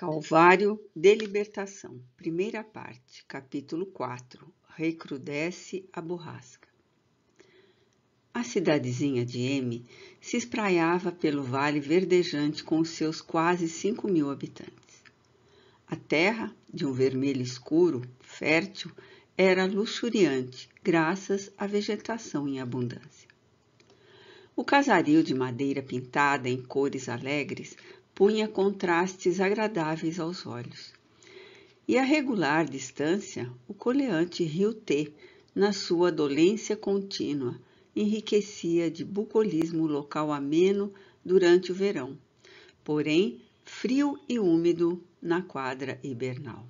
Calvário de Libertação, primeira parte, capítulo 4 Recrudesce a borrasca. A cidadezinha de M se espraiava pelo vale verdejante com os seus quase cinco mil habitantes. A terra, de um vermelho escuro, fértil, era luxuriante, graças à vegetação em abundância. O casario de madeira pintada em cores alegres punha contrastes agradáveis aos olhos. E a regular distância, o coleante Rio T, na sua dolência contínua, enriquecia de bucolismo local ameno durante o verão, porém frio e úmido na quadra hibernal.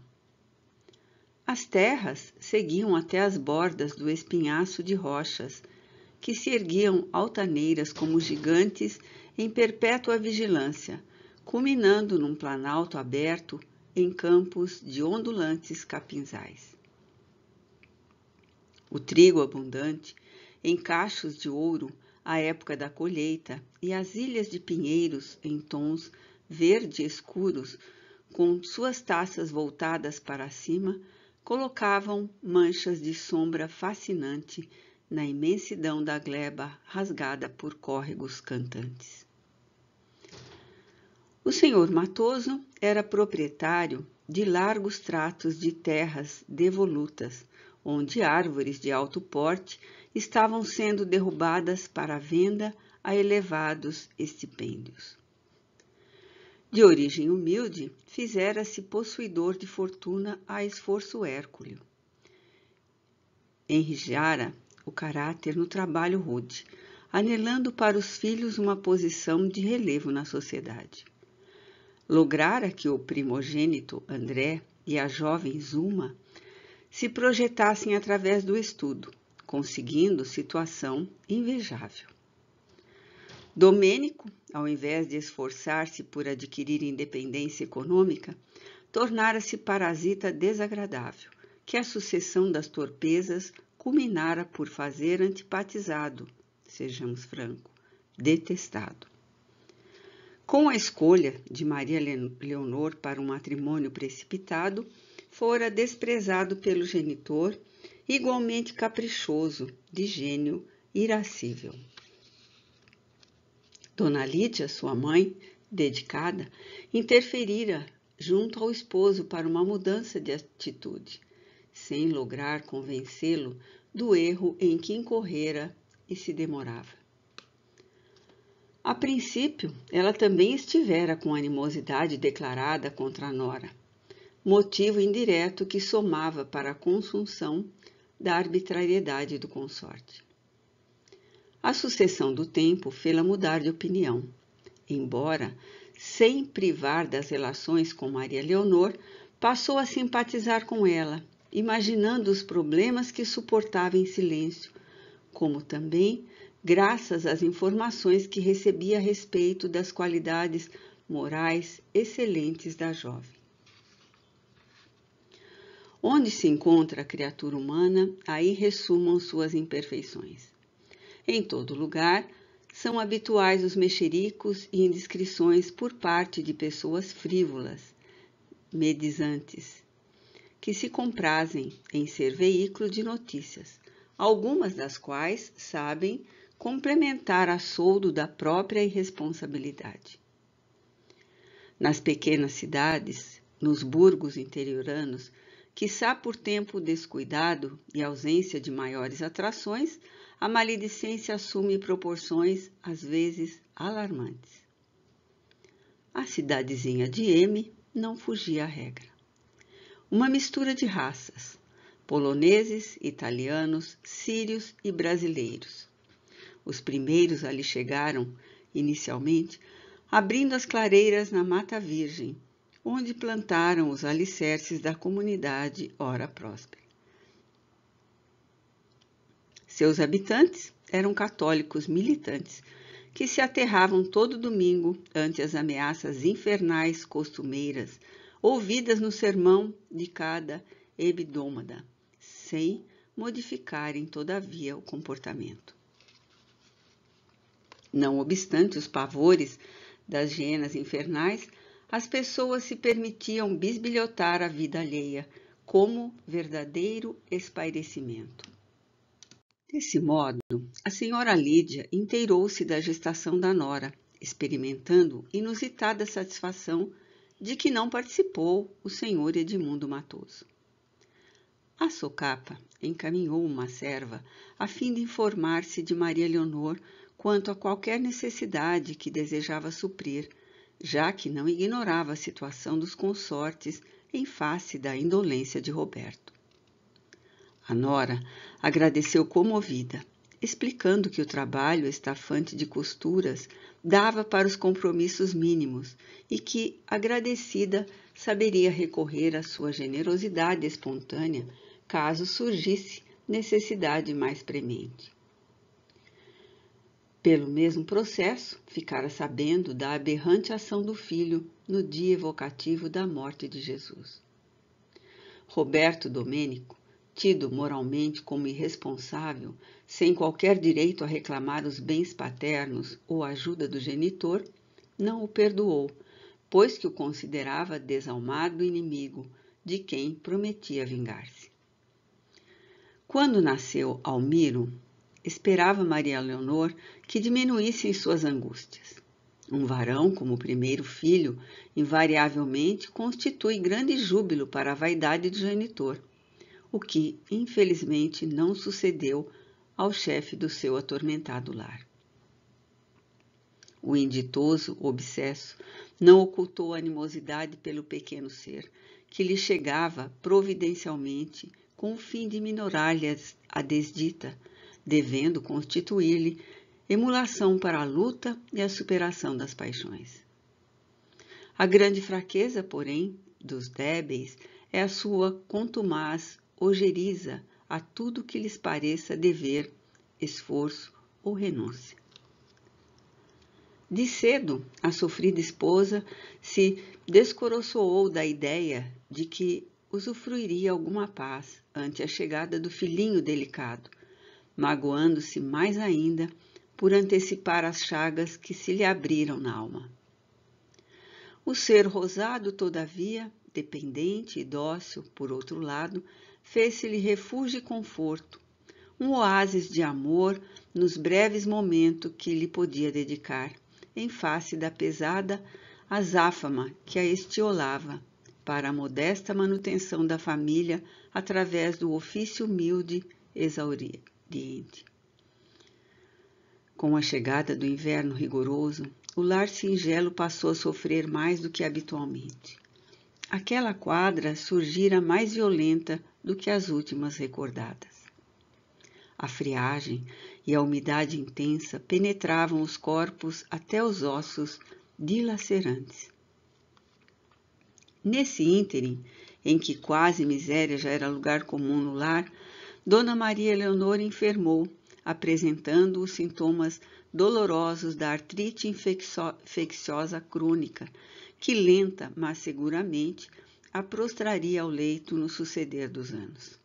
As terras seguiam até as bordas do espinhaço de rochas, que se erguiam altaneiras como gigantes em perpétua vigilância, culminando num planalto aberto em campos de ondulantes capinzais. O trigo abundante, em cachos de ouro, à época da colheita, e as ilhas de pinheiros em tons verde escuros, com suas taças voltadas para cima, colocavam manchas de sombra fascinante na imensidão da gleba rasgada por córregos cantantes. O senhor Matoso era proprietário de largos tratos de terras devolutas, onde árvores de alto porte estavam sendo derrubadas para venda a elevados estipêndios. De origem humilde, fizera-se possuidor de fortuna a esforço hérculo. Enrijara o caráter no trabalho rude, anelando para os filhos uma posição de relevo na sociedade lograra que o primogênito André e a jovem Zuma se projetassem através do estudo, conseguindo situação invejável. Domênico, ao invés de esforçar-se por adquirir independência econômica, tornara-se parasita desagradável, que a sucessão das torpezas culminara por fazer antipatizado, sejamos franco, detestado. Com a escolha de Maria Leonor para um matrimônio precipitado, fora desprezado pelo genitor, igualmente caprichoso, de gênio irascível. Dona Lídia, sua mãe, dedicada, interferira junto ao esposo para uma mudança de atitude, sem lograr convencê-lo do erro em que incorrera e se demorava. A princípio, ela também estivera com animosidade declarada contra a Nora, motivo indireto que somava para a consunção da arbitrariedade do consorte. A sucessão do tempo fê-la mudar de opinião, embora, sem privar das relações com Maria Leonor, passou a simpatizar com ela, imaginando os problemas que suportava em silêncio, como também graças às informações que recebia a respeito das qualidades morais excelentes da jovem. Onde se encontra a criatura humana, aí resumam suas imperfeições. Em todo lugar, são habituais os mexericos e indiscrições por parte de pessoas frívolas, medizantes, que se comprazem em ser veículo de notícias, algumas das quais sabem complementar a soldo da própria irresponsabilidade. Nas pequenas cidades, nos burgos interioranos, quiçá por tempo descuidado e ausência de maiores atrações, a maledicência assume proporções às vezes alarmantes. A cidadezinha de M não fugia à regra. Uma mistura de raças, poloneses, italianos, sírios e brasileiros os primeiros ali chegaram, inicialmente, abrindo as clareiras na Mata Virgem, onde plantaram os alicerces da comunidade ora próspera. Seus habitantes eram católicos militantes que se aterravam todo domingo ante as ameaças infernais costumeiras ouvidas no sermão de cada hebdômada, sem modificarem, todavia, o comportamento. Não obstante os pavores das hienas infernais, as pessoas se permitiam bisbilhotar a vida alheia como verdadeiro espairecimento. Desse modo, a senhora Lídia inteirou-se da gestação da nora, experimentando inusitada satisfação de que não participou o senhor Edmundo Matoso. A socapa encaminhou uma serva a fim de informar-se de Maria Leonor quanto a qualquer necessidade que desejava suprir, já que não ignorava a situação dos consortes em face da indolência de Roberto. A Nora agradeceu comovida, explicando que o trabalho estafante de costuras dava para os compromissos mínimos e que, agradecida, saberia recorrer à sua generosidade espontânea caso surgisse necessidade mais premente. Pelo mesmo processo, ficara sabendo da aberrante ação do filho no dia evocativo da morte de Jesus. Roberto Domênico, tido moralmente como irresponsável, sem qualquer direito a reclamar os bens paternos ou a ajuda do genitor, não o perdoou, pois que o considerava desalmado inimigo de quem prometia vingar-se. Quando nasceu Almiro, Esperava Maria Leonor que diminuíssem suas angústias. Um varão, como primeiro filho, invariavelmente constitui grande júbilo para a vaidade do genitor, o que, infelizmente, não sucedeu ao chefe do seu atormentado lar. O inditoso obsesso não ocultou a animosidade pelo pequeno ser, que lhe chegava providencialmente com o fim de minorar-lhe a desdita devendo constituir-lhe emulação para a luta e a superação das paixões. A grande fraqueza, porém, dos débeis é a sua contumaz ojeriza a tudo que lhes pareça dever, esforço ou renúncia. De cedo, a sofrida esposa se descoroçoou da ideia de que usufruiria alguma paz ante a chegada do filhinho delicado, magoando-se mais ainda por antecipar as chagas que se lhe abriram na alma. O ser rosado, todavia, dependente e dócil, por outro lado, fez-se-lhe refúgio e conforto, um oásis de amor nos breves momentos que lhe podia dedicar, em face da pesada azáfama que a estiolava, para a modesta manutenção da família através do ofício humilde Oriente. Com a chegada do inverno rigoroso, o lar singelo passou a sofrer mais do que habitualmente. Aquela quadra surgira mais violenta do que as últimas recordadas. A friagem e a umidade intensa penetravam os corpos até os ossos dilacerantes. Nesse ínterim, em que quase miséria já era lugar comum no lar, Dona Maria Leonor enfermou, apresentando os sintomas dolorosos da artrite infecciosa crônica, que lenta, mas seguramente, a prostraria ao leito no suceder dos anos.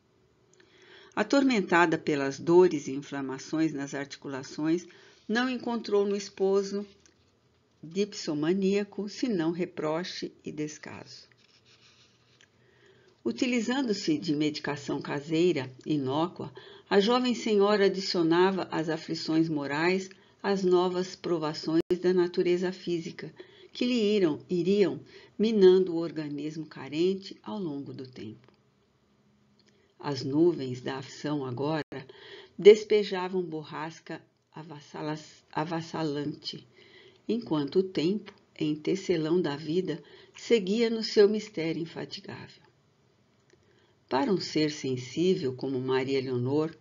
Atormentada pelas dores e inflamações nas articulações, não encontrou no esposo dipsomaníaco senão reproche e descaso. Utilizando-se de medicação caseira, inócua, a jovem senhora adicionava às aflições morais as novas provações da natureza física, que lhe iram, iriam minando o organismo carente ao longo do tempo. As nuvens da aflição agora despejavam borrasca avassalante, enquanto o tempo, em tecelão da vida, seguia no seu mistério infatigável. Para um ser sensível como Maria Leonor,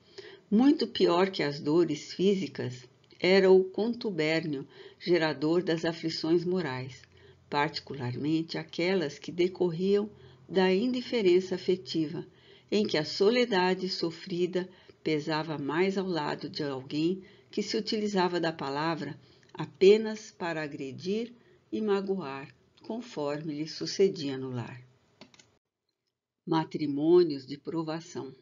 muito pior que as dores físicas era o contubérnio gerador das aflições morais, particularmente aquelas que decorriam da indiferença afetiva, em que a soledade sofrida pesava mais ao lado de alguém que se utilizava da palavra apenas para agredir e magoar, conforme lhe sucedia no lar matrimônios de provação.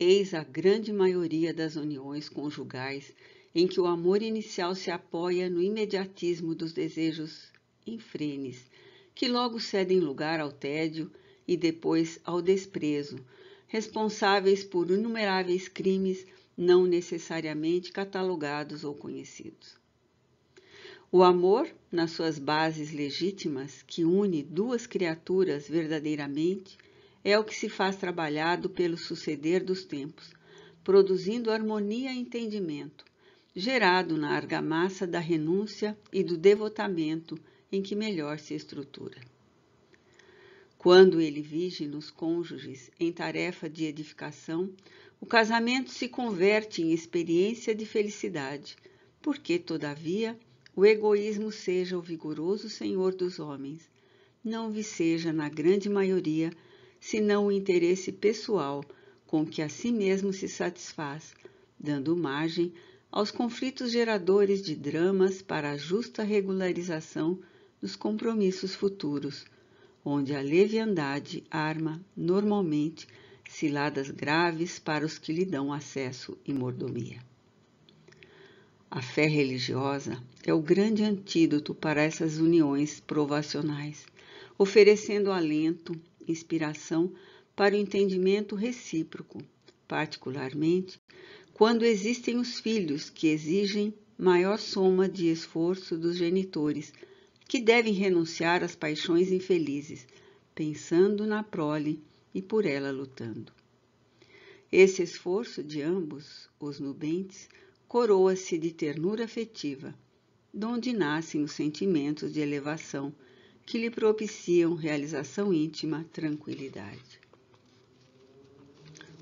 Eis a grande maioria das uniões conjugais em que o amor inicial se apoia no imediatismo dos desejos infrenes, que logo cedem lugar ao tédio e depois ao desprezo, responsáveis por inumeráveis crimes não necessariamente catalogados ou conhecidos. O amor, nas suas bases legítimas, que une duas criaturas verdadeiramente, é o que se faz trabalhado pelo suceder dos tempos, produzindo harmonia e entendimento, gerado na argamassa da renúncia e do devotamento em que melhor se estrutura. Quando ele vige nos cônjuges em tarefa de edificação, o casamento se converte em experiência de felicidade, porque, todavia, o egoísmo seja o vigoroso senhor dos homens, não viceja seja, na grande maioria, senão o interesse pessoal com que a si mesmo se satisfaz, dando margem aos conflitos geradores de dramas para a justa regularização dos compromissos futuros, onde a leviandade arma, normalmente, ciladas graves para os que lhe dão acesso e mordomia. A fé religiosa é o grande antídoto para essas uniões provacionais, oferecendo alento, inspiração para o entendimento recíproco, particularmente quando existem os filhos que exigem maior soma de esforço dos genitores, que devem renunciar às paixões infelizes, pensando na prole e por ela lutando. Esse esforço de ambos, os nubentes, coroa-se de ternura afetiva, donde nascem os sentimentos de elevação que lhe propiciam realização íntima, tranquilidade.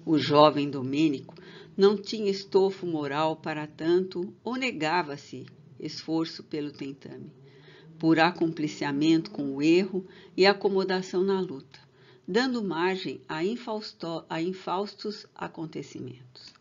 O jovem Domênico não tinha estofo moral para tanto ou negava-se esforço pelo tentame, por acompliciamento com o erro e acomodação na luta, dando margem a, a infaustos acontecimentos.